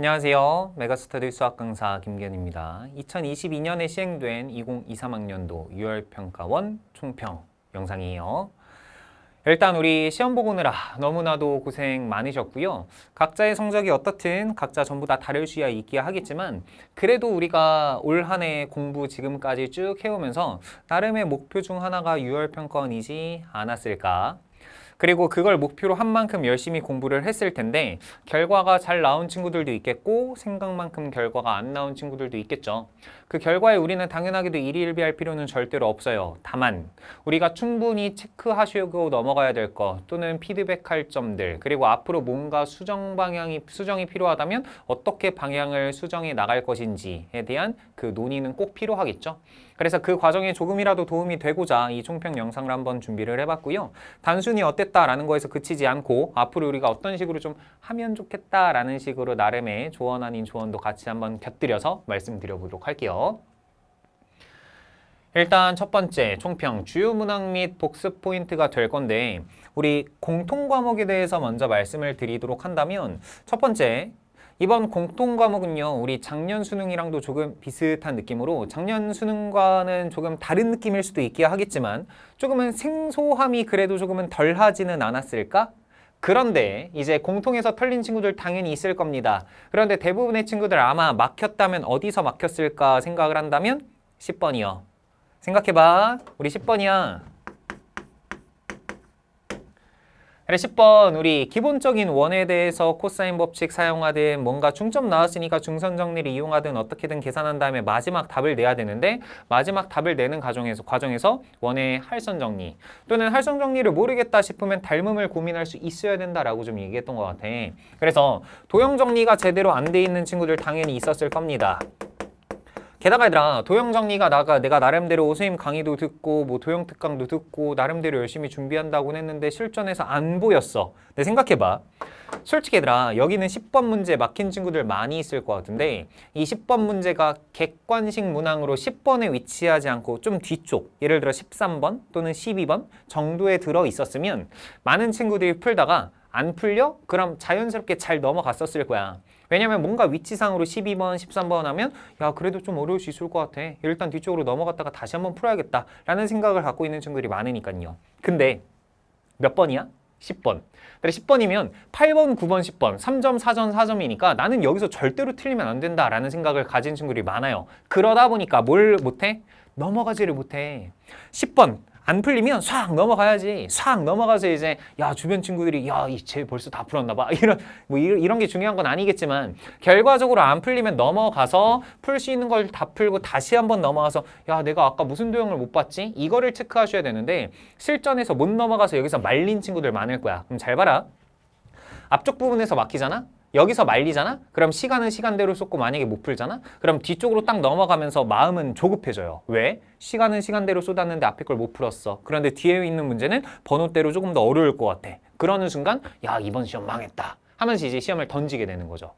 안녕하세요. 메가스터디 수학 강사 김기현입니다. 2022년에 시행된 2023학년도 6월 평가원 총평 영상이에요. 일단 우리 시험 보고느라 너무나도 고생 많으셨고요. 각자의 성적이 어떻든 각자 전부 다 다를 수야 있기야 하겠지만 그래도 우리가 올 한 해 공부 지금까지 쭉 해오면서 나름의 목표 중 하나가 6월 평가원이지 않았을까 그리고 그걸 목표로 한 만큼 열심히 공부를 했을 텐데 결과가 잘 나온 친구들도 있겠고 생각만큼 결과가 안 나온 친구들도 있겠죠. 그 결과에 우리는 당연하게도 일일비할 필요는 절대로 없어요. 다만 우리가 충분히 체크하시고 넘어가야 될 것 또는 피드백할 점들 그리고 앞으로 뭔가 수정 방향이 수정이 필요하다면 어떻게 방향을 수정해 나갈 것인지에 대한 그 논의는 꼭 필요하겠죠. 그래서 그 과정에 조금이라도 도움이 되고자 이 총평 영상을 한번 준비를 해봤고요. 단순히 어땠다라는 거에서 그치지 않고 앞으로 우리가 어떤 식으로 좀 하면 좋겠다라는 식으로 나름의 조언 아닌 조언도 같이 한번 곁들여서 말씀드려보도록 할게요. 일단 첫 번째 총평 주요 문항 및 복습 포인트가 될 건데 우리 공통 과목에 대해서 먼저 말씀을 드리도록 한다면 첫 번째 이번 공통 과목은요 우리 작년 수능이랑도 조금 비슷한 느낌으로 작년 수능과는 조금 다른 느낌일 수도 있긴 하겠지만 조금은 생소함이 그래도 조금은 덜하지는 않았을까? 그런데 이제 공통에서 털린 친구들 당연히 있을 겁니다. 그런데 대부분의 친구들 아마 막혔다면 어디서 막혔을까 생각을 한다면 10번이요. 생각해봐. 우리 10번이야. 그 10번 우리 기본적인 원에 대해서 코사인 법칙 사용하든 뭔가 중점 나왔으니까 중선 정리를 이용하든 어떻게든 계산한 다음에 마지막 답을 내야 되는데 마지막 답을 내는 과정에서, 과정에서 원의 할선 정리 또는 할선 정리를 모르겠다 싶으면 닮음을 고민할 수 있어야 된다라고 좀 얘기했던 것 같아. 그래서 도형 정리가 제대로 안 돼 있는 친구들 당연히 있었을 겁니다. 게다가 얘들아 도형 정리가 나가 내가 나름대로 오수임 강의도 듣고 뭐 도형 특강도 듣고 나름대로 열심히 준비한다고 했는데 실전에서 안 보였어. 근데 생각해봐. 솔직히 얘들아 여기는 10번 문제 막힌 친구들 많이 있을 것 같은데 이 10번 문제가 객관식 문항으로 10번에 위치하지 않고 좀 뒤쪽 예를 들어 13번 또는 12번 정도에 들어 있었으면 많은 친구들이 풀다가 안 풀려? 그럼 자연스럽게 잘 넘어갔었을 거야. 왜냐면 뭔가 위치상으로 12번, 13번 하면 야 그래도 좀 어려울 수 있을 것 같아. 일단 뒤쪽으로 넘어갔다가 다시 한번 풀어야겠다 라는 생각을 갖고 있는 친구들이 많으니까요. 근데 몇 번이야? 10번. 10번이면 8번, 9번, 10번, 3점, 4점, 4점이니까 나는 여기서 절대로 틀리면 안 된다라는 생각을 가진 친구들이 많아요. 그러다 보니까 뭘 못해? 넘어가지를 못해. 10번, 안 풀리면 싹 넘어가야지. 싹 넘어가서 이제 야 주변 친구들이 야이쟤 벌써 다 풀었나 봐. 이런 뭐 이런 게 중요한 건 아니겠지만 결과적으로 안 풀리면 넘어가서 풀 수 있는 걸 다 풀고 다시 한번 넘어가서 야 내가 아까 무슨 도형을 못 봤지? 이거를 체크하셔야 되는데 실전에서 못 넘어가서 여기서 말린 친구들 많을 거야. 그럼 잘 봐라. 앞쪽 부분에서 막히잖아? 여기서 말리잖아? 그럼 시간은 시간대로 쏟고 만약에 못 풀잖아? 그럼 뒤쪽으로 딱 넘어가면서 마음은 조급해져요. 왜? 시간은 시간대로 쏟았는데 앞에 걸 못 풀었어. 그런데 뒤에 있는 문제는 번호대로 조금 더 어려울 것 같아. 그러는 순간 야 이번 시험 망했다 하면서 이제 시험을 던지게 되는 거죠.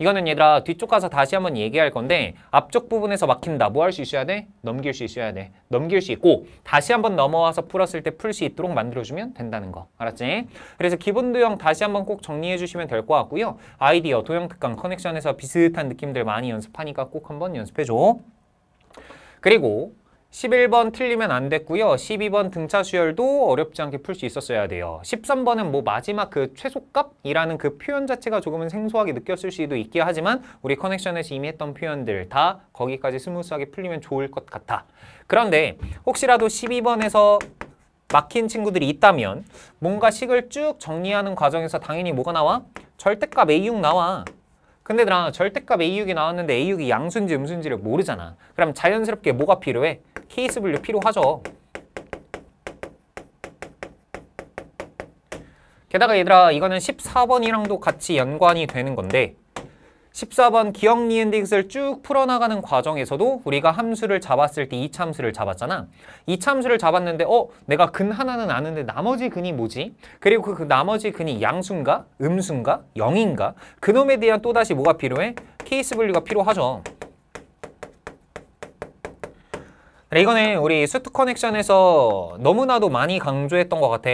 이거는 얘들아 뒤쪽 가서 다시 한번 얘기할 건데 앞쪽 부분에서 막힌다. 뭐 할 수 있어야 돼? 넘길 수 있어야 돼. 넘길 수 있고 다시 한번 넘어와서 풀었을 때 풀 수 있도록 만들어주면 된다는 거. 알았지? 그래서 기본 도형 다시 한번 꼭 정리해 주시면 될 것 같고요. 아이디어, 도형 특강, 커넥션에서 비슷한 느낌들 많이 연습하니까 꼭 한번 연습해줘. 그리고 11번 틀리면 안 됐고요. 12번 등차 수열도 어렵지 않게 풀 수 있었어야 돼요. 13번은 뭐 마지막 그 최소값이라는 그 표현 자체가 조금은 생소하게 느꼈을 수도 있긴 하지만 우리 커넥션에서 이미 했던 표현들 다 거기까지 스무스하게 풀리면 좋을 것 같아. 그런데 혹시라도 12번에서 막힌 친구들이 있다면 뭔가 식을 쭉 정리하는 과정에서 당연히 뭐가 나와? 절대값 A6 나와. 근데 나 절대값 A6이 나왔는데 A6이 양수인지 음수인지를 모르잖아. 그럼 자연스럽게 뭐가 필요해? 케이스 분류 필요하죠. 게다가 얘들아 이거는 14번이랑도 같이 연관이 되는 건데 14번 기억 니엔딩스를 쭉 풀어나가는 과정에서도 우리가 함수를 잡았을 때 이참수를 잡았잖아. 이참수를 잡았는데 어? 내가 근 하나는 아는데 나머지 근이 뭐지? 그리고 그, 그 나머지 근이 양수인가? 음수인가? 영인가? 그놈에 대한 또다시 뭐가 필요해? 케이스 분류가 필요하죠. 네, 이거는 우리 수트 커넥션에서 너무나도 많이 강조했던 것 같아.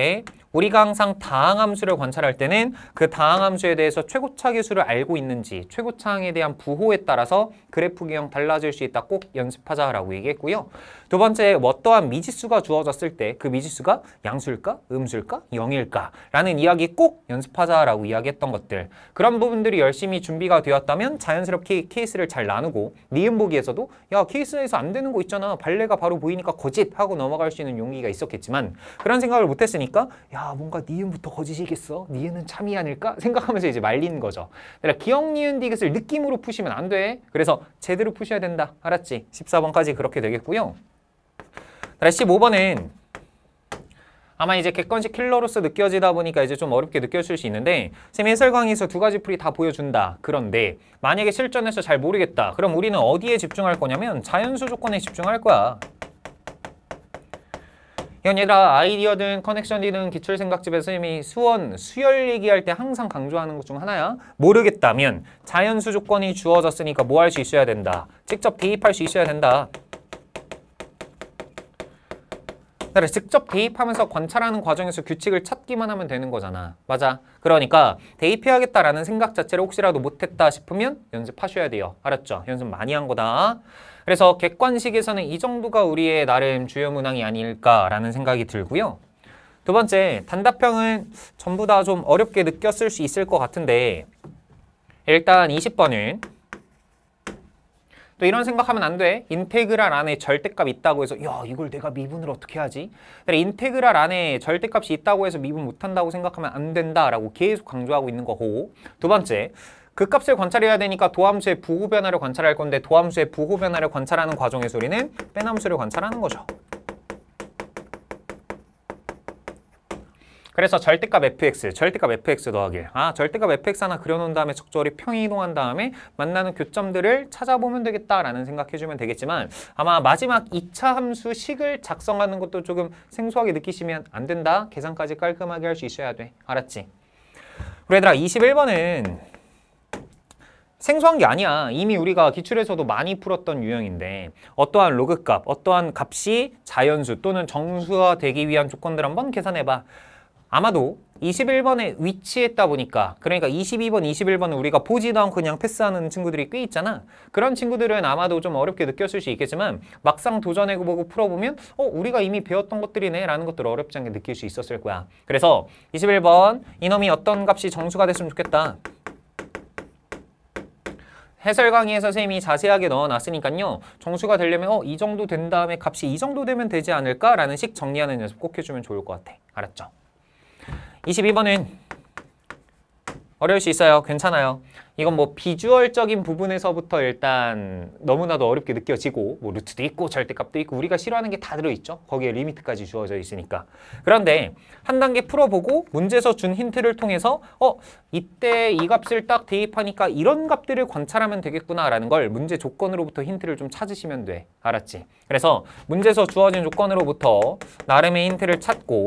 우리가 항상 다항함수를 관찰할 때는 그 다항함수에 대해서 최고차 기수를 알고 있는지 최고차항에 대한 부호에 따라서 그래프 기형 달라질 수 있다 꼭 연습하자라고 얘기했고요. 두 번째, 어떠한 미지수가 주어졌을 때 그 미지수가 양수일까, 음수일까, 영일까 라는 이야기 꼭 연습하자라고 이야기했던 것들 그런 부분들이 열심히 준비가 되었다면 자연스럽게 케이스를 잘 나누고 니은 보기에서도 야 케이스에서 안 되는 거 있잖아 발레가 바로 보이니까 거짓 하고 넘어갈 수 있는 용기가 있었겠지만 그런 생각을 못했으니까 야야 아, 뭔가 니은부터 거짓이겠어? 니은은 참이 아닐까? 생각하면서 이제 말린 거죠. 내가 기억 니은 디귿을 느낌으로 푸시면 안 돼. 그래서 제대로 푸셔야 된다. 알았지? 14번까지 그렇게 되겠고요. 15번은 아마 이제 객관식 킬러로서 느껴지다 보니까 이제 좀 어렵게 느껴질 수 있는데 쌤 해설 강의에서 두 가지 풀이 다 보여준다. 그런데 만약에 실전에서 잘 모르겠다. 그럼 우리는 어디에 집중할 거냐면 자연수 조건에 집중할 거야. 이건 얘들아 아이디어든 커넥션이든 기출생각집에서 이미 수원, 수열 얘기할 때 항상 강조하는 것 중 하나야. 모르겠다면 자연수 조건이 주어졌으니까 뭐 할 수 있어야 된다. 직접 개입할 수 있어야 된다. 그래 직접 대입하면서 관찰하는 과정에서 규칙을 찾기만 하면 되는 거잖아. 맞아. 그러니까 대입해야겠다라는 생각 자체를 혹시라도 못했다 싶으면 연습하셔야 돼요. 알았죠? 연습 많이 한 거다. 그래서 객관식에서는 이 정도가 우리의 나름 주요 문항이 아닐까라는 생각이 들고요. 두 번째, 단답형은 전부 다 좀 어렵게 느꼈을 수 있을 것 같은데 일단 20번은 또 이런 생각하면 안 돼. 인테그랄 안에 절대값 있다고 해서 야 이걸 내가 미분을 어떻게 하지? 근데 인테그랄 안에 절대값이 있다고 해서 미분 못한다고 생각하면 안 된다라고 계속 강조하고 있는 거고 두 번째, 그 값을 관찰해야 되니까 도함수의 부호 변화를 관찰할 건데 도함수의 부호 변화를 관찰하는 과정에서 우리는 빼함수를 관찰하는 거죠. 그래서 절대값 fx, 절대값 fx 더하기 아 절대값 fx 하나 그려놓은 다음에 적절히 평이동한 다음에 만나는 교점들을 찾아보면 되겠다라는 생각해주면 되겠지만 아마 마지막 2차 함수 식을 작성하는 것도 조금 생소하게 느끼시면 안 된다. 계산까지 깔끔하게 할 수 있어야 돼. 알았지? 우리 그러니까 얘들아 21번은 생소한 게 아니야. 이미 우리가 기출에서도 많이 풀었던 유형인데 어떠한 로그값, 어떠한 값이 자연수 또는 정수화되기 위한 조건들 한번 계산해봐. 아마도 21번에 위치했다 보니까 그러니까 22번, 21번은 우리가 보지도 않고 그냥 패스하는 친구들이 꽤 있잖아. 그런 친구들은 아마도 좀 어렵게 느꼈을 수 있겠지만 막상 도전해보고 풀어보면 어 우리가 이미 배웠던 것들이네 라는 것들을 어렵지 않게 느낄 수 있었을 거야. 그래서 21번 이놈이 어떤 값이 정수가 됐으면 좋겠다. 해설 강의에 서 선생님이 자세하게 넣어놨으니까요. 정수가 되려면 어, 이 정도 된 다음에 값이 이 정도 되면 되지 않을까라는 식 정리하는 연습 꼭 해주면 좋을 것 같아. 알았죠? 22번은 어려울 수 있어요. 괜찮아요. 이건 뭐 비주얼적인 부분에서부터 일단 너무나도 어렵게 느껴지고 뭐 루트도 있고 절대값도 있고 우리가 싫어하는 게 다 들어있죠. 거기에 리미트까지 주어져 있으니까. 그런데 한 단계 풀어보고 문제에서 준 힌트를 통해서 어 이때 이 값을 딱 대입하니까 이런 값들을 관찰하면 되겠구나라는 걸 문제 조건으로부터 힌트를 좀 찾으시면 돼. 알았지? 그래서 문제에서 주어진 조건으로부터 나름의 힌트를 찾고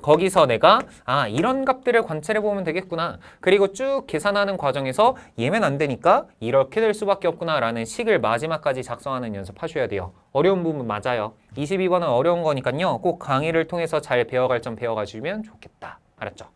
거기서 내가 아 이런 값들을 관찰해보면 되겠구나. 그리고 쭉 계산하는 과정에서 예면 안 되니까 이렇게 될 수밖에 없구나라는 식을 마지막까지 작성하는 연습하셔야 돼요. 어려운 부분 맞아요. 22번은 어려운 거니까요. 꼭 강의를 통해서 잘 배워갈 점 배워가시면 좋겠다. 알았죠?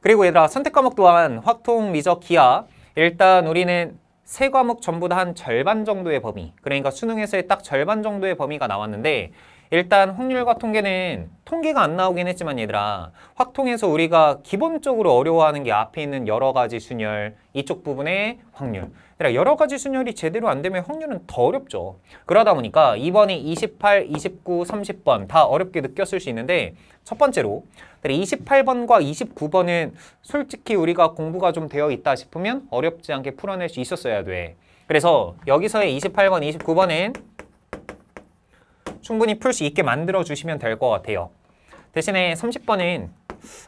그리고 얘들아 선택 과목 또한 확통, 미적, 기하 일단 우리는 세 과목 전부 다 한 절반 정도의 범위 그러니까 수능에서의 딱 절반 정도의 범위가 나왔는데 일단 확률과 통계는 통계가 안 나오긴 했지만 얘들아 확통에서 우리가 기본적으로 어려워하는 게 앞에 있는 여러 가지 순열 이쪽 부분의 확률 얘들아 여러 가지 순열이 제대로 안 되면 확률은 더 어렵죠 그러다 보니까 이번에 28, 29, 30번 다 어렵게 느꼈을 수 있는데 첫 번째로 28번과 29번은 솔직히 우리가 공부가 좀 되어 있다 싶으면 어렵지 않게 풀어낼 수 있었어야 돼 그래서 여기서의 28번, 29번은 충분히 풀 수 있게 만들어주시면 될 것 같아요. 대신에 30번은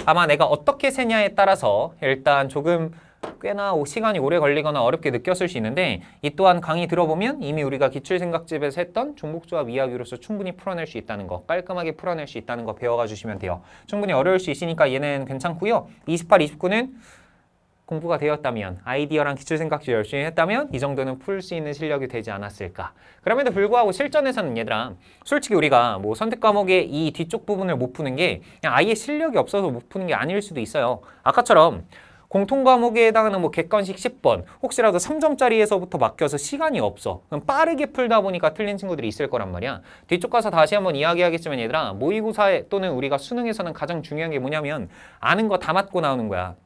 아마 내가 어떻게 세냐에 따라서 일단 조금 꽤나 시간이 오래 걸리거나 어렵게 느꼈을 수 있는데 이 또한 강의 들어보면 이미 우리가 기출생각집에서 했던 종목조합 이야기로서 충분히 풀어낼 수 있다는 거 깔끔하게 풀어낼 수 있다는 거 배워가 주시면 돼요. 충분히 어려울 수 있으니까 얘는 괜찮고요. 28, 29는 공부가 되었다면 아이디어랑 기출생각지 열심히 했다면 이 정도는 풀 수 있는 실력이 되지 않았을까 그럼에도 불구하고 실전에서는 얘들아 솔직히 우리가 뭐 선택 과목의 이 뒤쪽 부분을 못 푸는 게 그냥 아예 실력이 없어서 못 푸는 게 아닐 수도 있어요 아까처럼 공통 과목에 해당하는 뭐 객관식 10번 혹시라도 3점짜리에서부터 맡겨서 시간이 없어 그럼 빠르게 풀다 보니까 틀린 친구들이 있을 거란 말이야 뒤쪽 가서 다시 한번 이야기하겠지만 얘들아 모의고사 또는 우리가 수능에서는 가장 중요한 게 뭐냐면 아는 거 다 맞고 나오는 거야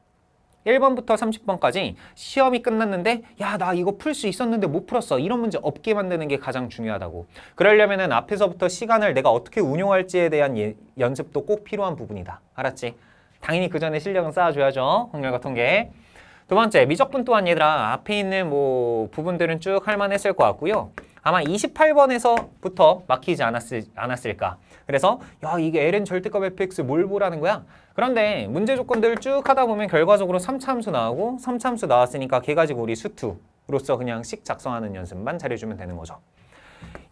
1번부터 30번까지 시험이 끝났는데 야 나 이거 풀 수 있었는데 못 풀었어 이런 문제 없게 만드는 게 가장 중요하다고 그러려면 은 앞에서부터 시간을 내가 어떻게 운용할지에 대한 예, 연습도 꼭 필요한 부분이다 알았지? 당연히 그 전에 실력은 쌓아줘야죠 확률과 통계 두 번째 미적분 또한 얘들아 앞에 있는 뭐 부분들은 쭉 할만했을 것 같고요 아마 28번에서부터 막히지 않았을, 않았을까. 그래서 야 이게 LN 절대값 fx 뭘 보라는 거야? 그런데 문제 조건들 쭉 하다 보면 결과적으로 3차함수 나오고 3차함수 나왔으니까 걔 가지고 우리 수투로서 그냥 식 작성하는 연습만 잘해주면 되는 거죠.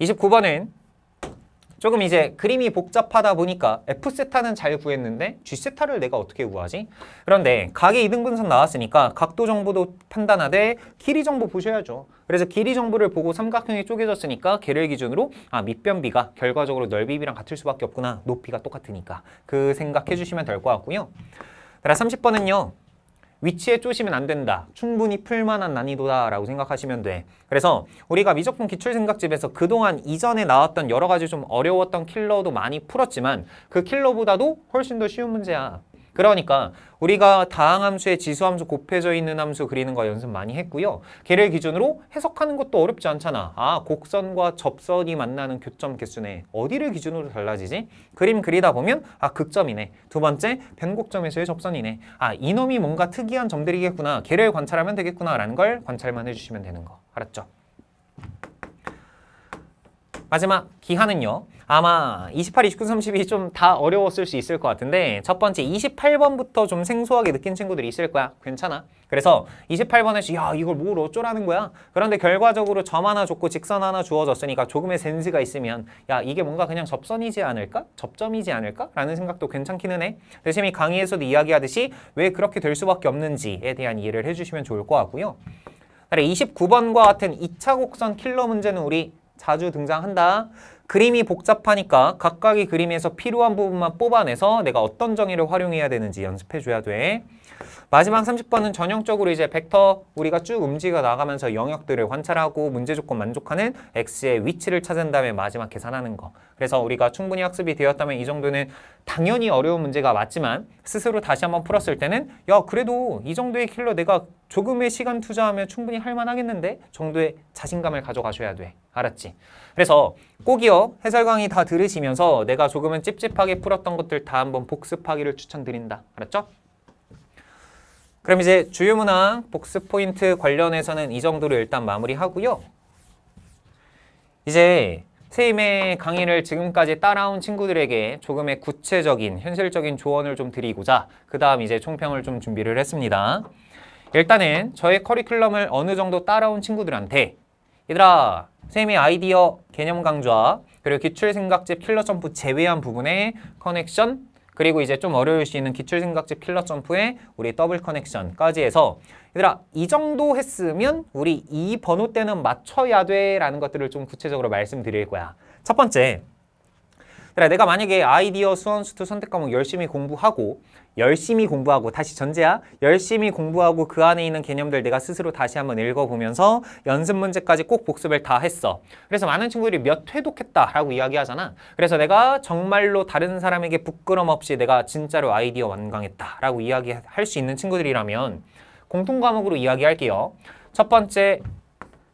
29번은 조금 이제 그림이 복잡하다 보니까 F세타는 잘 구했는데 G세타를 내가 어떻게 구하지? 그런데 각의 이등분선 나왔으니까 각도 정보도 판단하되 길이 정보 보셔야죠. 그래서 길이 정보를 보고 삼각형이 쪼개졌으니까 걔를 기준으로 아 밑변비가 결과적으로 넓이비랑 같을 수밖에 없구나. 높이가 똑같으니까. 그 생각해 주시면 될 것 같고요. 그다음 30번은요. 위치에 쪼시면 안 된다. 충분히 풀만한 난이도다라고 생각하시면 돼. 그래서 우리가 미적분 기출 생각집에서 그동안 이전에 나왔던 여러 가지 좀 어려웠던 킬러도 많이 풀었지만 그 킬러보다도 훨씬 더 쉬운 문제야. 그러니까 우리가 다항함수에 지수함수 곱해져 있는 함수 그리는 거 연습 많이 했고요. 걔를 기준으로 해석하는 것도 어렵지 않잖아. 아, 곡선과 접선이 만나는 교점 개수네. 어디를 기준으로 달라지지? 그림 그리다 보면 아, 극점이네. 두 번째, 변곡점에서의 접선이네. 아, 이놈이 뭔가 특이한 점들이겠구나. 걔를 관찰하면 되겠구나. 라는 걸 관찰만 해주시면 되는 거. 알았죠? 마지막, 기하는요. 아마 28, 29, 30이 좀 다 어려웠을 수 있을 것 같은데 첫 번째 28번부터 좀 생소하게 느낀 친구들이 있을 거야. 괜찮아. 그래서 28번에서 야 이걸 뭘 어쩌라는 거야. 그런데 결과적으로 점 하나 줬고 직선 하나 주어졌으니까 조금의 센스가 있으면 야 이게 뭔가 그냥 접선이지 않을까? 접점이지 않을까? 라는 생각도 괜찮기는 해. 대신 이 강의에서도 이야기하듯이 왜 그렇게 될 수밖에 없는지에 대한 이해를 해주시면 좋을 것 같고요. 29번과 같은 2차 곡선 킬러 문제는 우리 자주 등장한다. 그림이 복잡하니까 각각의 그림에서 필요한 부분만 뽑아내서 내가 어떤 정의를 활용해야 되는지 연습해줘야 돼. 마지막 30번은 전형적으로 이제 벡터 우리가 쭉 움직여 나가면서 영역들을 관찰하고 문제 조건 만족하는 x의 위치를 찾은 다음에 마지막 계산하는 거. 그래서 우리가 충분히 학습이 되었다면 이 정도는 당연히 어려운 문제가 맞지만 스스로 다시 한번 풀었을 때는 야 그래도 이 정도의 킬러 내가 조금의 시간 투자하면 충분히 할만하겠는데 정도의 자신감을 가져가셔야 돼. 알았지? 그래서 꼭이요. 해설 강의 다 들으시면서 내가 조금은 찝찝하게 풀었던 것들 다 한번 복습하기를 추천드린다. 알았죠? 그럼 이제 주요 문항 복습 포인트 관련해서는 이 정도로 일단 마무리하고요. 이제 선생의 강의를 지금까지 따라온 친구들에게 조금의 구체적인 현실적인 조언을 좀 드리고자 그 다음 이제 총평을 좀 준비를 했습니다. 일단은 저의 커리큘럼을 어느 정도 따라온 친구들한테 얘들아 선생님의 아이디어 개념 강좌 그리고 기출생각집 킬러 점프 제외한 부분의 커넥션 그리고 이제 좀 어려울 수 있는 기출생각지필러 점프에 우리 더블 커넥션까지 해서 얘들아 이 정도 했으면 우리 이 번호 때는 맞춰야 돼라는 것들을 좀 구체적으로 말씀드릴 거야. 첫 번째 그래 내가 만약에 아이디어 수원 수투 선택 과목 열심히 공부하고 열심히 공부하고 다시 전제야 열심히 공부하고 그 안에 있는 개념들 내가 스스로 다시 한번 읽어보면서 연습 문제까지 꼭 복습을 다 했어 그래서 많은 친구들이 몇 회독했다 라고 이야기하잖아 그래서 내가 정말로 다른 사람에게 부끄럼 없이 내가 진짜로 아이디어 완강했다 라고 이야기할 수 있는 친구들이라면 공통 과목으로 이야기할게요 첫 번째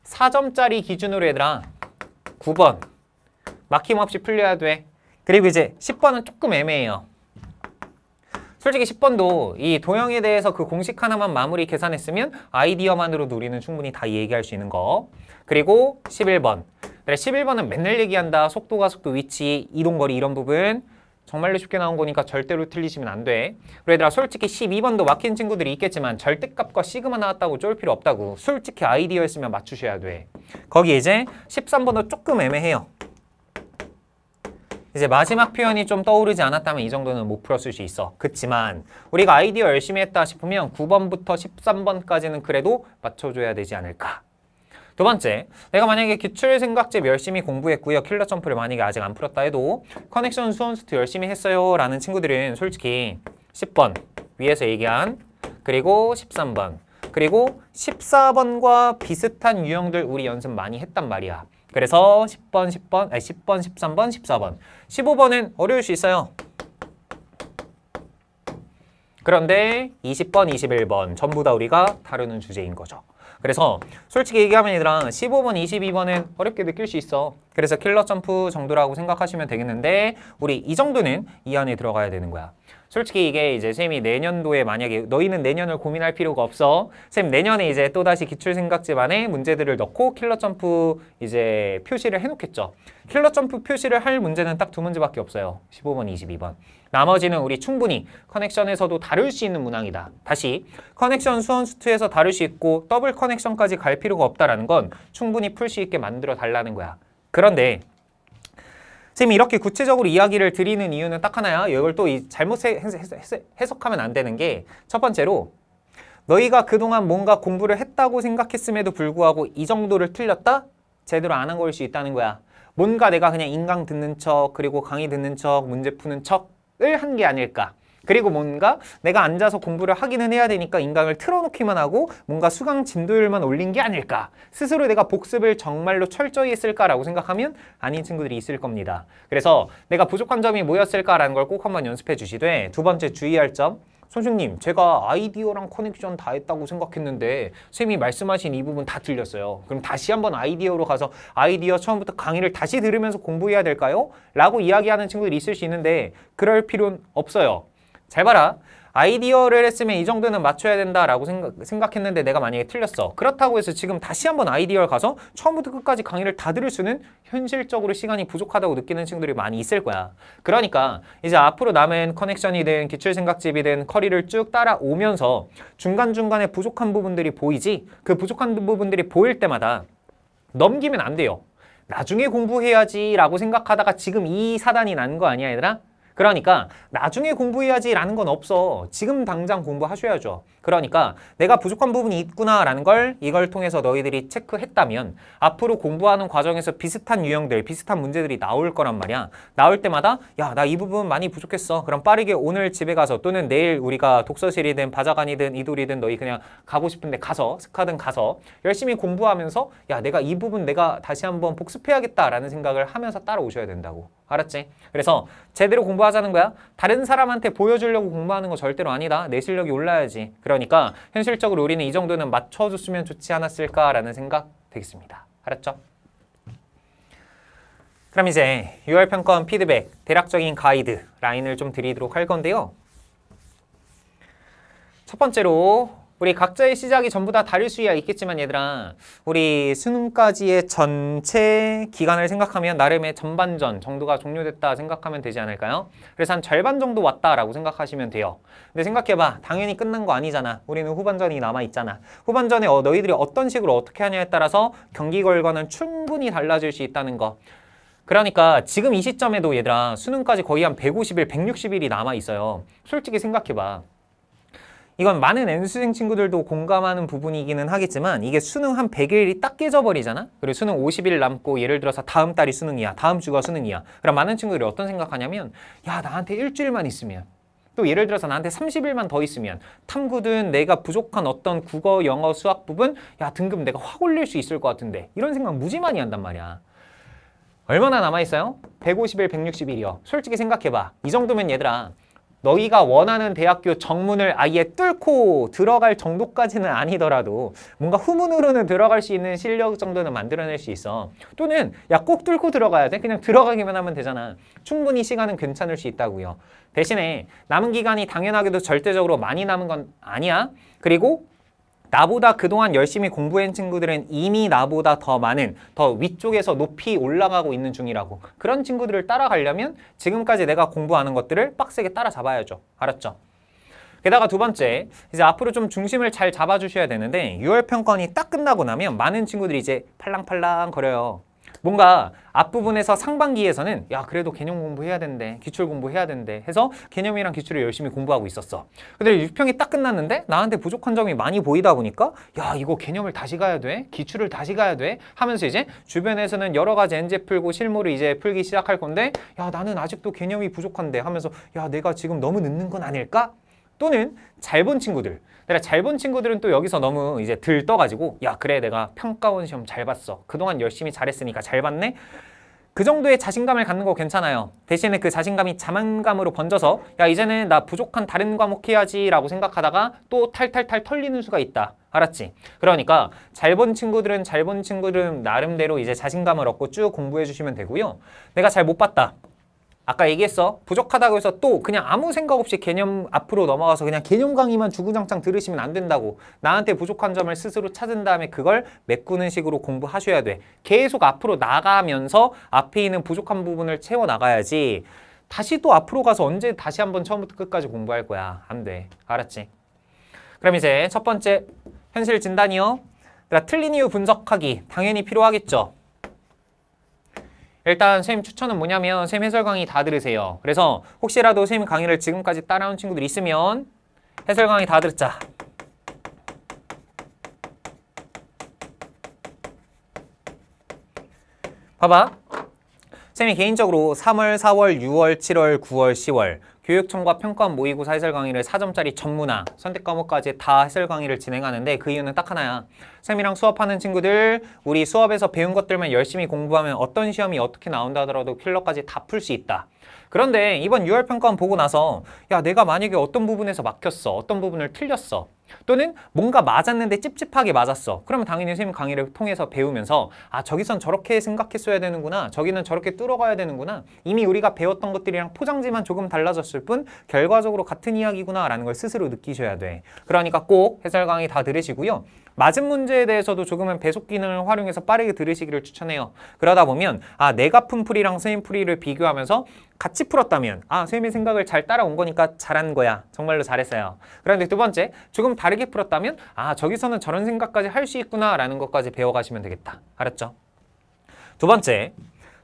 4점짜리 기준으로 얘들아 9번 막힘없이 풀려야 돼 그리고 이제 10번은 조금 애매해요. 솔직히 10번도 이 도형에 대해서 그 공식 하나만 마무리 계산했으면 아이디어만으로 우리는 충분히 다 얘기할 수 있는 거. 그리고 11번. 11번은 맨날 얘기한다. 속도가 속도 위치, 이동거리 이런 부분. 정말로 쉽게 나온 거니까 절대로 틀리시면 안 돼. 그래 얘들아 솔직히 12번도 막힌 친구들이 있겠지만 절대값과 시그마 나왔다고 쫄 필요 없다고. 솔직히 아이디어였으면 맞추셔야 돼. 거기 이제 13번도 조금 애매해요. 이제 마지막 표현이 좀 떠오르지 않았다면 이 정도는 못 풀었을 수 있어. 그렇지만 우리가 아이디어 열심히 했다 싶으면 9번부터 13번까지는 그래도 맞춰줘야 되지 않을까. 두 번째, 내가 만약에 기출 생각집 열심히 공부했고요. 킬러 점프를 만약에 아직 안 풀었다 해도 커넥션 수원수트 열심히 했어요. 라는 친구들은 솔직히 10번 위에서 얘기한 그리고 13번 그리고 14번과 비슷한 유형들 우리 연습 많이 했단 말이야. 그래서 10번, 10번, 아니 10번, 13번, 14번. 15번은 어려울 수 있어요. 그런데 20번, 21번 전부 다 우리가 다루는 주제인 거죠. 그래서 솔직히 얘기하면 얘들아 15번, 22번은 어렵게 느낄 수 있어. 그래서 킬러 점프 정도라고 생각하시면 되겠는데 우리 이 정도는 이 안에 들어가야 되는 거야. 솔직히 이게 이제 쌤이 내년도에 만약에 너희는 내년을 고민할 필요가 없어. 쌤 내년에 이제 또다시 기출생각집안에 문제들을 넣고 킬러 점프 이제 표시를 해놓겠죠. 킬러 점프 표시를 할 문제는 딱 두 문제밖에 없어요. 15번, 22번. 나머지는 우리 충분히 커넥션에서도 다룰 수 있는 문항이다. 다시 커넥션 수원수2에서 다룰 수 있고 더블 커넥션까지 갈 필요가 없다라는 건 충분히 풀 수 있게 만들어 달라는 거야. 그런데 선생님이 이렇게 구체적으로 이야기를 드리는 이유는 딱 하나야. 이걸 또 잘못 해석하면 안 되는 게 첫 번째로 너희가 그동안 뭔가 공부를 했다고 생각했음에도 불구하고 이 정도를 틀렸다? 제대로 안 한 걸 수 있다는 거야. 뭔가 내가 그냥 인강 듣는 척 그리고 강의 듣는 척 문제 푸는 척을 한 게 아닐까. 그리고 뭔가 내가 앉아서 공부를 하기는 해야 되니까 인강을 틀어놓기만 하고 뭔가 수강 진도율만 올린 게 아닐까 스스로 내가 복습을 정말로 철저히 했을까라고 생각하면 아닌 친구들이 있을 겁니다 그래서 내가 부족한 점이 뭐였을까라는 걸 꼭 한번 연습해 주시되 두 번째 주의할 점 선생님 제가 아이디어랑 커넥션 다 했다고 생각했는데 쌤이 말씀하신 이 부분 다 틀렸어요 그럼 다시 한번 아이디어로 가서 아이디어 처음부터 강의를 다시 들으면서 공부해야 될까요? 라고 이야기하는 친구들이 있을 수 있는데 그럴 필요는 없어요 잘 봐라. 아이디어를 했으면 이 정도는 맞춰야 된다라고 생각, 했는데 내가 만약에 틀렸어. 그렇다고 해서 지금 다시 한번 아이디어를 가서 처음부터 끝까지 강의를 다 들을 수는 현실적으로 시간이 부족하다고 느끼는 친구들이 많이 있을 거야. 그러니까 이제 앞으로 남은 커넥션이든 기출생각집이든 커리를 쭉 따라오면서 중간중간에 부족한 부분들이 보이지 그 부족한 부분들이 보일 때마다 넘기면 안 돼요. 나중에 공부해야지 라고 생각하다가 지금 이 사단이 난 거 아니야 얘들아? 그러니까 나중에 공부해야지라는 건 없어. 지금 당장 공부하셔야죠. 그러니까 내가 부족한 부분이 있구나라는 걸 이걸 통해서 너희들이 체크했다면 앞으로 공부하는 과정에서 비슷한 유형들, 비슷한 문제들이 나올 거란 말이야. 나올 때마다 야, 나 이 부분 많이 부족했어. 그럼 빠르게 오늘 집에 가서 또는 내일 우리가 독서실이든 바자관이든 이돌이든 너희 그냥 가고 싶은데 가서 스카든 가서 열심히 공부하면서 야, 내가 이 부분 내가 다시 한번 복습해야겠다라는 생각을 하면서 따라오셔야 된다고. 알았지? 그래서 제대로 공부 하자는 거야. 다른 사람한테 보여주려고 공부하는 거 절대로 아니다. 내 실력이 올라야지. 그러니까 현실적으로 우리는 이 정도는 맞춰줬으면 좋지 않았을까라는 생각 되겠습니다. 알았죠? 그럼 이제 6월 평가원 피드백, 대략적인 가이드 라인을 좀 드리도록 할 건데요. 첫 번째로 우리 각자의 시작이 전부 다 다를 수야 있겠지만 얘들아 우리 수능까지의 전체 기간을 생각하면 나름의 전반전 정도가 종료됐다 생각하면 되지 않을까요? 그래서 한 절반 정도 왔다라고 생각하시면 돼요. 근데 생각해봐 당연히 끝난 거 아니잖아. 우리는 후반전이 남아있잖아. 후반전에 어, 너희들이 어떤 식으로 어떻게 하냐에 따라서 경기 결과는 충분히 달라질 수 있다는 거. 그러니까 지금 이 시점에도 얘들아 수능까지 거의 한 150일, 160일이 남아있어요. 솔직히 생각해봐. 이건 많은 N수생 친구들도 공감하는 부분이기는 하겠지만 이게 수능 한 100일이 딱 깨져버리잖아? 그리고 수능 50일 남고 예를 들어서 다음 달이 수능이야, 다음 주가 수능이야. 그럼 많은 친구들이 어떤 생각하냐면 야, 나한테 일주일만 있으면 또 예를 들어서 나한테 30일만 더 있으면 탐구든 내가 부족한 어떤 국어, 영어, 수학 부분 야 등급 내가 확 올릴 수 있을 것 같은데 이런 생각 무지 많이 한단 말이야. 얼마나 남아있어요? 150일, 160일이요. 솔직히 생각해봐. 이 정도면 얘들아 너희가 원하는 대학교 정문을 아예 뚫고 들어갈 정도까지는 아니더라도 뭔가 후문으로는 들어갈 수 있는 실력 정도는 만들어낼 수 있어. 또는 야 꼭 뚫고 들어가야 돼? 그냥 들어가기만 하면 되잖아. 충분히 시간은 괜찮을 수 있다고요. 대신에 남은 기간이 당연하게도 절대적으로 많이 남은 건 아니야. 그리고 나보다 그동안 열심히 공부한 친구들은 이미 나보다 더 많은 더 위쪽에서 높이 올라가고 있는 중이라고 그런 친구들을 따라가려면 지금까지 내가 공부하는 것들을 빡세게 따라잡아야죠 알았죠? 게다가 두 번째, 이제 앞으로 좀 중심을 잘 잡아주셔야 되는데 6월 평가원이 딱 끝나고 나면 많은 친구들이 이제 팔랑팔랑 거려요. 뭔가 앞부분에서 상반기에서는 야 그래도 개념 공부해야 되는데 기출 공부해야 되는데 해서 개념이랑 기출을 열심히 공부하고 있었어 근데 6평이 딱 끝났는데 나한테 부족한 점이 많이 보이다 보니까 야 이거 개념을 다시 가야 돼 기출을 다시 가야 돼 하면서 이제 주변에서는 여러 가지 엔제 풀고 실무를 이제 풀기 시작할 건데 야 나는 아직도 개념이 부족한데 하면서 야 내가 지금 너무 늦는 건 아닐까? 또는 잘 본 친구들 내가 잘 본 친구들은 또 여기서 너무 이제 들떠가지고 야 그래 내가 평가원 시험 잘 봤어. 그동안 열심히 잘했으니까 잘 봤네. 그 정도의 자신감을 갖는 거 괜찮아요. 대신에 그 자신감이 자만감으로 번져서 야 이제는 나 부족한 다른 과목 해야지 라고 생각하다가 또 탈탈탈 털리는 수가 있다. 알았지? 그러니까 잘 본 친구들은 잘 본 친구들은 나름대로 이제 자신감을 얻고 쭉 공부해 주시면 되고요. 내가 잘 못 봤다. 아까 얘기했어. 부족하다고 해서 또 그냥 아무 생각 없이 개념 앞으로 넘어가서 그냥 개념 강의만 주구장창 들으시면 안 된다고. 나한테 부족한 점을 스스로 찾은 다음에 그걸 메꾸는 식으로 공부하셔야 돼. 계속 앞으로 나가면서 앞에 있는 부족한 부분을 채워나가야지 다시 또 앞으로 가서 언제 다시 한번 처음부터 끝까지 공부할 거야. 안 돼. 알았지? 그럼 이제 첫 번째 현실 진단이요. 틀린 이유 분석하기 당연히 필요하겠죠. 일단 쌤 추천은 뭐냐면 쌤 해설 강의 다 들으세요. 그래서 혹시라도 쌤 강의를 지금까지 따라온 친구들 있으면 해설 강의 다 듣자. 봐봐. 쌤이 개인적으로 3월, 4월, 6월, 7월, 9월, 10월 교육청과 평가원 모의고사 해설 강의를 4점짜리 전문화, 선택 과목까지 다 해설 강의를 진행하는데 그 이유는 딱 하나야. 쌤이랑 수업하는 친구들, 우리 수업에서 배운 것들만 열심히 공부하면 어떤 시험이 어떻게 나온다 하더라도 필러까지 다 풀 수 있다. 그런데 이번 6월 평가원 보고 나서 야 내가 만약에 어떤 부분에서 막혔어 어떤 부분을 틀렸어 또는 뭔가 맞았는데 찝찝하게 맞았어 그러면 당연히 선생님 강의를 통해서 배우면서 아 저기선 저렇게 생각했어야 되는구나 저기는 저렇게 뚫어가야 되는구나 이미 우리가 배웠던 것들이랑 포장지만 조금 달라졌을 뿐 결과적으로 같은 이야기구나 라는 걸 스스로 느끼셔야 돼 그러니까 꼭 해설 강의 다 들으시고요 맞은 문제에 대해서도 조금은 배속 기능을 활용해서 빠르게 들으시기를 추천해요. 그러다 보면 아 내가 푼 풀이랑 선생님 풀이를 비교하면서 같이 풀었다면 아 선생님의 생각을 잘 따라온 거니까 잘한 거야. 정말로 잘했어요. 그런데 두 번째 조금 다르게 풀었다면 아 저기서는 저런 생각까지 할 수 있구나 라는 것까지 배워가시면 되겠다. 알았죠? 두 번째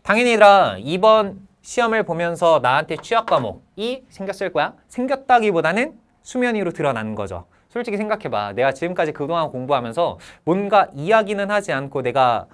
당연히라 이번 시험을 보면서 나한테 취약 과목이 생겼을 거야. 생겼다기보다는 수면 위로 드러난 거죠. 솔직히 생각해봐. 내가 지금까지 그동안 공부하면서 뭔가 이야기는 하지 않고 내가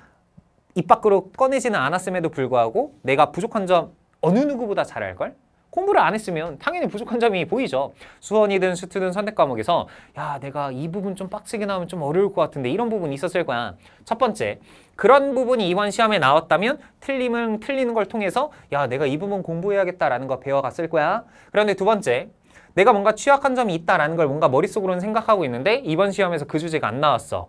입 밖으로 꺼내지는 않았음에도 불구하고 내가 부족한 점 어느 누구보다 잘 알걸? 공부를 안 했으면 당연히 부족한 점이 보이죠. 수원이든 수트든 선택 과목에서 야 내가 이 부분 좀빡치게 나오면 좀 어려울 것 같은데 이런 부분이 있었을 거야. 첫 번째, 그런 부분이 이번 시험에 나왔다면 틀림은 틀리는 걸 통해서 야 내가 이 부분 공부해야겠다라는 거 배워갔을 거야. 그런데 두 번째, 내가 뭔가 취약한 점이 있다라는 걸 뭔가 머릿속으로는 생각하고 있는데 이번 시험에서 그 주제가 안 나왔어.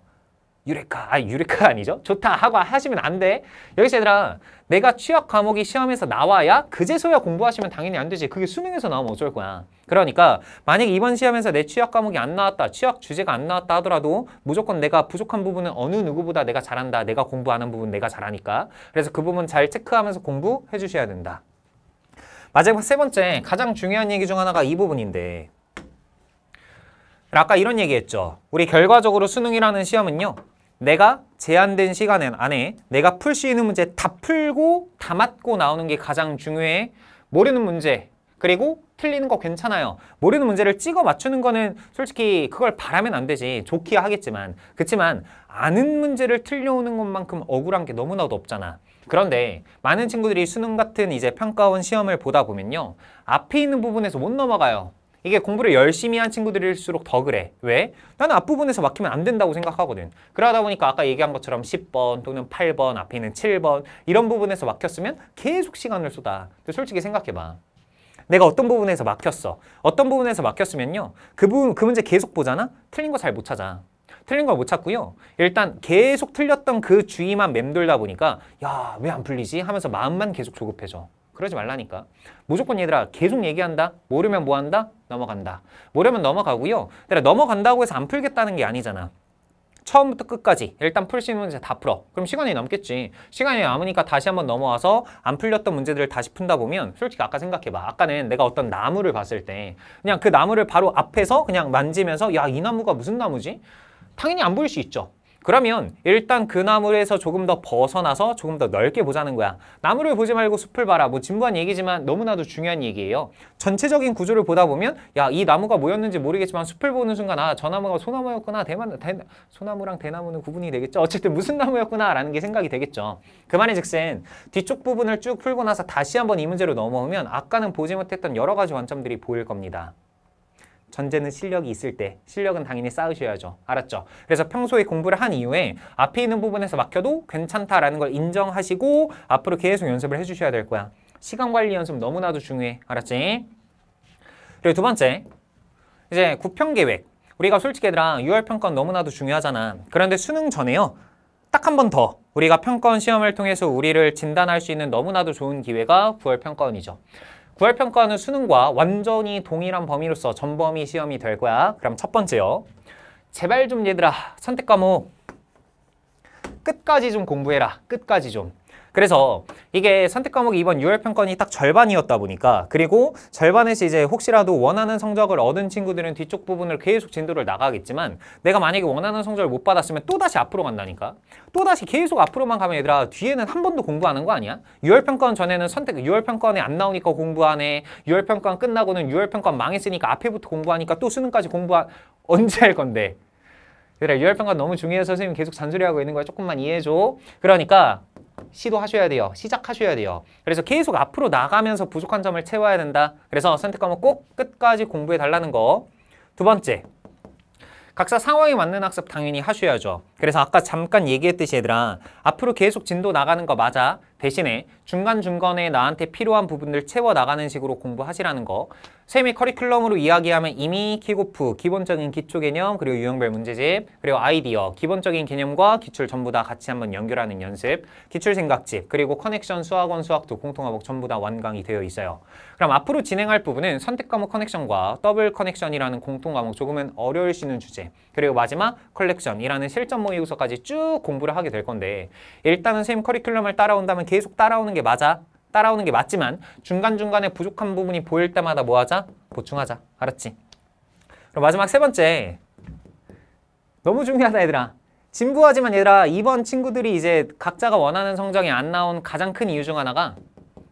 유레카, 아 유레카 아니죠? 좋다 하고 하시면 안 돼. 여기서 얘들아 내가 취약 과목이 시험에서 나와야 그제서야 공부하시면 당연히 안 되지. 그게 수능에서 나오면 어쩔 거야. 그러니까 만약 이번 시험에서 내 취약 과목이 안 나왔다, 취약 주제가 안 나왔다 하더라도 무조건 내가 부족한 부분은 어느 누구보다 내가 잘한다. 내가 공부하는 부분 내가 잘하니까. 그래서 그 부분 잘 체크하면서 공부해 주셔야 된다. 마지막 세 번째 가장 중요한 얘기 중 하나가 이 부분인데 아까 이런 얘기했죠. 우리 결과적으로 수능이라는 시험은요. 내가 제한된 시간 안에 내가 풀 수 있는 문제 다 풀고 다 맞고 나오는 게 가장 중요해. 모르는 문제 그리고 틀리는 거 괜찮아요. 모르는 문제를 찍어 맞추는 거는 솔직히 그걸 바라면 안 되지. 좋기야 하겠지만 그렇지만 아는 문제를 틀려오는 것만큼 억울한 게 너무나도 없잖아. 그런데 많은 친구들이 수능 같은 이제 평가원 시험을 보다 보면요. 앞에 있는 부분에서 못 넘어가요. 이게 공부를 열심히 한 친구들일수록 더 그래. 왜? 나는 앞부분에서 막히면 안 된다고 생각하거든. 그러다 보니까 아까 얘기한 것처럼 10번 또는 8번 앞에 있는 7번 이런 부분에서 막혔으면 계속 시간을 쏟아. 근데 솔직히 생각해봐. 내가 어떤 부분에서 막혔어. 어떤 부분에서 막혔으면요. 그 부분, 그 문제 계속 보잖아? 틀린 거 잘 못 찾아. 틀린 걸 못 찾고요. 일단 계속 틀렸던 그 주의만 맴돌다 보니까 야, 왜 안 풀리지? 하면서 마음만 계속 조급해져. 그러지 말라니까. 무조건 얘들아 계속 얘기한다. 모르면 뭐한다? 넘어간다. 모르면 넘어가고요. 내가 넘어간다고 해서 안 풀겠다는 게 아니잖아. 처음부터 끝까지 일단 풀 수 있는 문제 다 풀어. 그럼 시간이 남겠지. 시간이 남으니까 다시 한번 넘어와서 안 풀렸던 문제들을 다시 푼다 보면 솔직히 아까 생각해봐. 아까는 내가 어떤 나무를 봤을 때 그냥 그 나무를 바로 앞에서 그냥 만지면서 야, 이 나무가 무슨 나무지? 당연히 안 보일 수 있죠. 그러면 일단 그 나무에서 조금 더 벗어나서 조금 더 넓게 보자는 거야. 나무를 보지 말고 숲을 봐라. 뭐 진부한 얘기지만 너무나도 중요한 얘기예요. 전체적인 구조를 보다 보면 야 이 나무가 뭐였는지 모르겠지만 숲을 보는 순간 아 저 나무가 소나무였구나. 대만, 대, 소나무랑 대나무는 구분이 되겠죠. 어쨌든 무슨 나무였구나 라는 게 생각이 되겠죠. 그만의 즉슨 뒤쪽 부분을 쭉 풀고 나서 다시 한번 이 문제로 넘어오면 아까는 보지 못했던 여러 가지 관점들이 보일 겁니다. 전제는 실력이 있을 때 실력은 당연히 쌓으셔야죠. 알았죠? 그래서 평소에 공부를 한 이후에 앞에 있는 부분에서 막혀도 괜찮다라는 걸 인정하시고 앞으로 계속 연습을 해주셔야 될 거야. 시간 관리 연습 너무나도 중요해. 알았지? 그리고 두 번째, 이제 구평 계획. 우리가 솔직히 얘들아 6월 평가는 너무나도 중요하잖아. 그런데 수능 전에요. 딱 한 번 더 우리가 평가원 시험을 통해서 우리를 진단할 수 있는 너무나도 좋은 기회가 9월 평가원이죠. 부활평가는 수능과 완전히 동일한 범위로서 전범위 시험이 될 거야. 그럼 첫 번째요. 제발 좀 얘들아 선택 과목 끝까지 좀 공부해라. 끝까지 좀. 그래서 이게 선택 과목이 이번 유월 평가원이 딱 절반이었다 보니까 그리고 절반에서 이제 혹시라도 원하는 성적을 얻은 친구들은 뒤쪽 부분을 계속 진도를 나가겠지만 내가 만약에 원하는 성적을 못 받았으면 또다시 앞으로 간다니까 또다시 계속 앞으로만 가면 얘들아 뒤에는 한 번도 공부하는 거 아니야? 유월 평가원 전에는 선택 유월 평가원에 안 나오니까 공부하네 유월 평가원 끝나고는 유월 평가원 망했으니까 앞에부터 공부하니까 또 수능까지 공부한 언제 할 건데 그래 유혈평가 너무 중요해서 선생님 계속 잔소리하고 있는 거야 조금만 이해해줘 그러니까 시도하셔야 돼요. 시작하셔야 돼요. 그래서 계속 앞으로 나가면서 부족한 점을 채워야 된다. 그래서 선택 과목 꼭 끝까지 공부해 달라는 거. 두 번째, 각자 상황에 맞는 학습 당연히 하셔야죠. 그래서 아까 잠깐 얘기했듯이 얘들아 앞으로 계속 진도 나가는 거 맞아. 대신에 중간중간에 나한테 필요한 부분들 채워나가는 식으로 공부하시라는 거 세미 커리큘럼으로 이야기하면 이미 키고프, 기본적인 기초 개념, 그리고 유형별 문제집, 그리고 아이디어, 기본적인 개념과 기출 전부 다 같이 한번 연결하는 연습, 기출 생각집, 그리고 커넥션 수학원 수학도 공통화목 전부 다 완강이 되어 있어요. 그럼 앞으로 진행할 부분은 선택 과목 커넥션과 더블 커넥션이라는 공통 과목 조금은 어려울 수 있는 주제, 그리고 마지막 컬렉션이라는 실전 모의고사까지 쭉 공부를 하게 될 건데 일단은 세 커리큘럼을 따라온다면 계속 따라오는 게 맞아. 따라오는 게 맞지만 중간중간에 부족한 부분이 보일 때마다 뭐 하자? 보충하자. 알았지? 그럼 마지막 세 번째. 너무 중요하다 얘들아. 진부하지만 얘들아 이번 친구들이 이제 각자가 원하는 성적이 안 나온 가장 큰 이유 중 하나가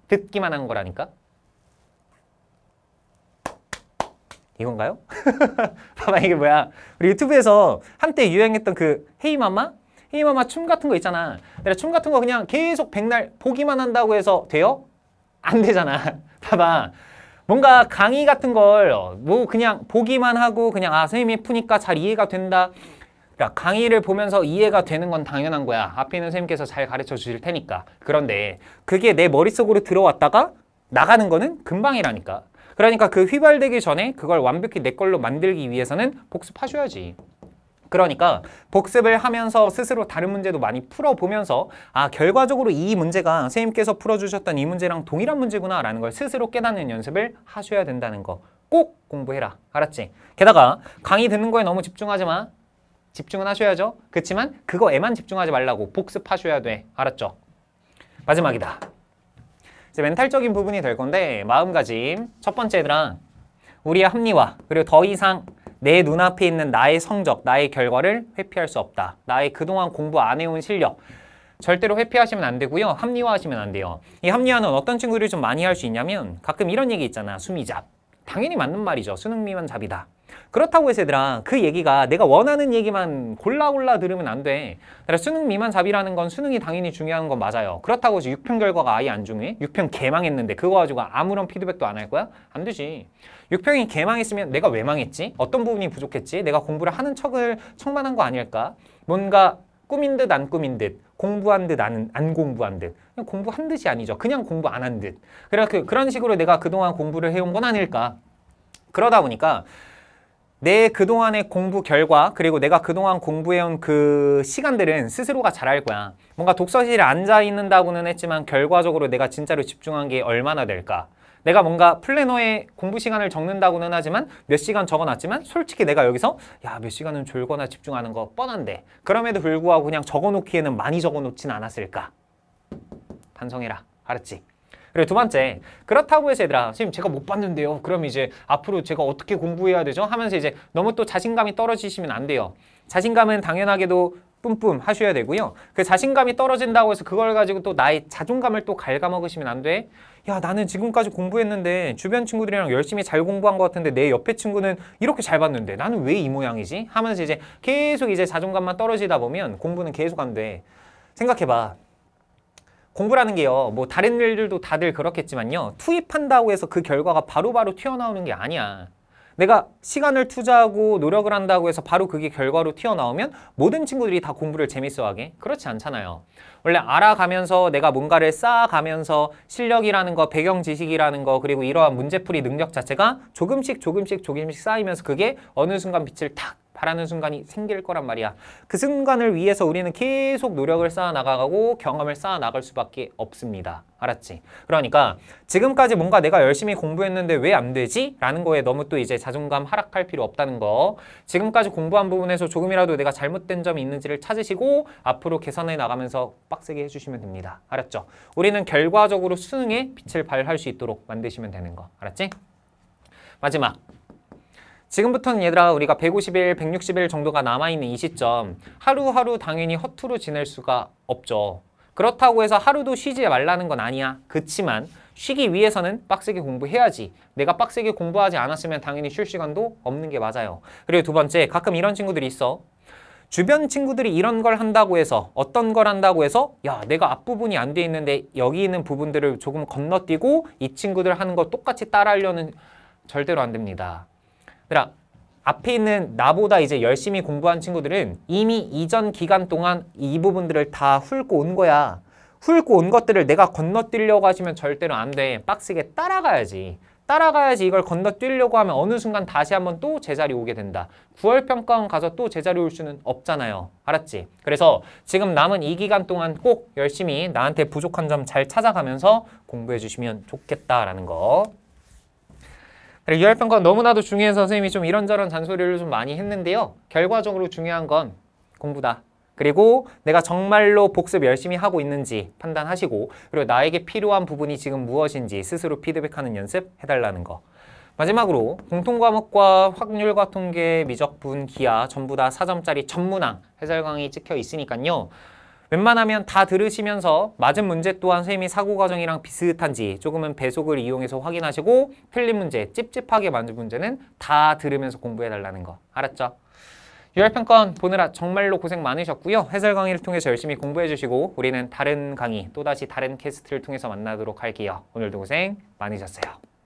듣기만 한 거라니까. 이건가요? 봐봐 이게 뭐야. 우리 유튜브에서 한때 유행했던 그 헤이마마? 이임하마춤 같은 거 있잖아. 내가 춤 같은 거 그냥 계속 백날 보기만 한다고 해서 돼요? 안 되잖아. 봐봐. 뭔가 강의 같은 걸뭐 어, 그냥 보기만 하고 그냥 아 선생님이 푸니까 잘 이해가 된다. 그 강의를 보면서 이해가 되는 건 당연한 거야. 앞에 있는 선생님께서 잘 가르쳐 주실 테니까. 그런데 그게 내 머릿속으로 들어왔다가 나가는 거는 금방이라니까. 그러니까 그 휘발되기 전에 그걸 완벽히 내 걸로 만들기 위해서는 복습하셔야지. 그러니까 복습을 하면서 스스로 다른 문제도 많이 풀어보면서 아 결과적으로 이 문제가 선생님께서 풀어주셨던 이 문제랑 동일한 문제구나 라는 걸 스스로 깨닫는 연습을 하셔야 된다는 거 꼭 공부해라 알았지? 게다가 강의 듣는 거에 너무 집중하지 마 집중은 하셔야죠 그렇지만 그거에만 집중하지 말라고 복습하셔야 돼 알았죠? 마지막이다 이제 멘탈적인 부분이 될 건데 마음가짐 첫 번째 얘들아 우리의 합리화 그리고 더 이상 내 눈앞에 있는 나의 성적, 나의 결과를 회피할 수 없다. 나의 그동안 공부 안 해온 실력, 절대로 회피하시면 안 되고요. 합리화하시면 안 돼요. 이 합리화는 어떤 친구들이 좀 많이 할 수 있냐면 가끔 이런 얘기 있잖아. 수미잡. 당연히 맞는 말이죠. 수능 미만 잡이다. 그렇다고 해서 얘들아 그 얘기가 내가 원하는 얘기만 골라 골라 들으면 안 돼. 수능 미만 잡이라는 건 수능이 당연히 중요한 건 맞아요. 그렇다고 해서 6평 결과가 아예 안 중요해? 6평 개망했는데 그거 가지고 아무런 피드백도 안 할 거야? 안 되지. 6평이 개망했으면 내가 왜 망했지? 어떤 부분이 부족했지? 내가 공부를 하는 척을 청만한거 아닐까? 뭔가 꾸민 듯 안 꾸민 듯 공부한 듯 안, 안 공부한 듯 공부한 듯이 아니죠. 그냥 공부 안 한 듯. 그래, 그, 그런 식으로 내가 그동안 공부를 해온 건 아닐까. 그러다 보니까 내 그동안의 공부 결과 그리고 내가 그동안 공부해온 그 시간들은 스스로가 잘할 거야. 뭔가 독서실에 앉아 있는다고는 했지만 결과적으로 내가 진짜로 집중한 게 얼마나 될까. 내가 뭔가 플래너에 공부 시간을 적는다고는 하지만 몇 시간 적어놨지만 솔직히 내가 여기서 야 몇 시간은 졸거나 집중하는 거 뻔한데 그럼에도 불구하고 그냥 적어놓기에는 많이 적어놓진 않았을까 반성해라 알았지? 그리고 두 번째 그렇다고 해서 얘들아 선생님 제가 못 봤는데요 그럼 이제 앞으로 제가 어떻게 공부해야 되죠? 하면서 이제 너무 또 자신감이 떨어지시면 안 돼요 자신감은 당연하게도 뿜뿜 하셔야 되고요. 그 자신감이 떨어진다고 해서 그걸 가지고 또 나의 자존감을 또 갉아먹으시면 안 돼. 야 나는 지금까지 공부했는데 주변 친구들이랑 열심히 잘 공부한 것 같은데 내 옆에 친구는 이렇게 잘 봤는데 나는 왜 이 모양이지? 하면서 이제 계속 이제 자존감만 떨어지다 보면 공부는 계속 안 돼. 생각해봐. 공부라는 게요. 뭐 다른 일들도 다들 그렇겠지만요. 투입한다고 해서 그 결과가 바로바로 바로 튀어나오는 게 아니야. 내가 시간을 투자하고 노력을 한다고 해서 바로 그게 결과로 튀어나오면 모든 친구들이 다 공부를 재밌어하게? 그렇지 않잖아요. 원래 알아가면서 내가 뭔가를 쌓아가면서 실력이라는 거, 배경 지식이라는 거, 그리고 이러한 문제풀이 능력 자체가 조금씩 조금씩 조금씩 쌓이면서 그게 어느 순간 빛을 탁 바라는 순간이 생길 거란 말이야. 그 순간을 위해서 우리는 계속 노력을 쌓아 나가고 경험을 쌓아 나갈 수밖에 없습니다. 알았지? 그러니까 지금까지 뭔가 내가 열심히 공부했는데 왜 안 되지? 라는 거에 너무 또 이제 자존감 하락할 필요 없다는 거. 지금까지 공부한 부분에서 조금이라도 내가 잘못된 점이 있는지를 찾으시고 앞으로 개선해 나가면서 빡세게 해주시면 됩니다. 알았죠? 우리는 결과적으로 수능에 빛을 발할 수 있도록 만드시면 되는 거. 알았지? 마지막. 지금부터는 얘들아 우리가 150일, 160일 정도가 남아있는 이 시점 하루하루 당연히 허투루 지낼 수가 없죠. 그렇다고 해서 하루도 쉬지 말라는 건 아니야. 그치만 쉬기 위해서는 빡세게 공부해야지. 내가 빡세게 공부하지 않았으면 당연히 쉴 시간도 없는 게 맞아요. 그리고 두 번째, 가끔 이런 친구들이 있어. 주변 친구들이 이런 걸 한다고 해서 어떤 걸 한다고 해서 야 내가 앞부분이 안 돼 있는데 여기 있는 부분들을 조금 건너뛰고 이 친구들 하는 거 똑같이 따라하려는 절대로 안 됩니다. 얘들아 그러니까 앞에 있는 나보다 이제 열심히 공부한 친구들은 이미 이전 기간 동안 이 부분들을 다 훑고 온 거야. 훑고 온 것들을 내가 건너뛰려고 하시면 절대로 안 돼. 빡세게 따라가야지. 따라가야지 이걸 건너뛰려고 하면 어느 순간 다시 한번 또 제자리 오게 된다. 9월 평가원 가서 또 제자리 올 수는 없잖아요. 알았지? 그래서 지금 남은 이 기간 동안 꼭 열심히 나한테 부족한 점 잘 찾아가면서 공부해 주시면 좋겠다라는 거. 유혈평가 너무나도 중요해서 선생님이 좀 이런저런 잔소리를 좀 많이 했는데요. 결과적으로 중요한 건 공부다. 그리고 내가 정말로 복습 열심히 하고 있는지 판단하시고 그리고 나에게 필요한 부분이 지금 무엇인지 스스로 피드백하는 연습 해달라는 거. 마지막으로 공통과목과 확률과 통계, 미적분, 기하 전부 다 4점짜리 전문항 해설강이 찍혀 있으니까요. 웬만하면 다 들으시면서 맞은 문제 또한 선생님이 사고 과정이랑 비슷한지 조금은 배속을 이용해서 확인하시고 틀린 문제, 찝찝하게 만든 문제는 다 들으면서 공부해달라는 거 알았죠? 유활평권 보느라 정말로 고생 많으셨고요. 해설 강의를 통해서 열심히 공부해주시고 우리는 다른 강의, 또다시 다른 캐스트를 통해서 만나도록 할게요. 오늘도 고생 많으셨어요.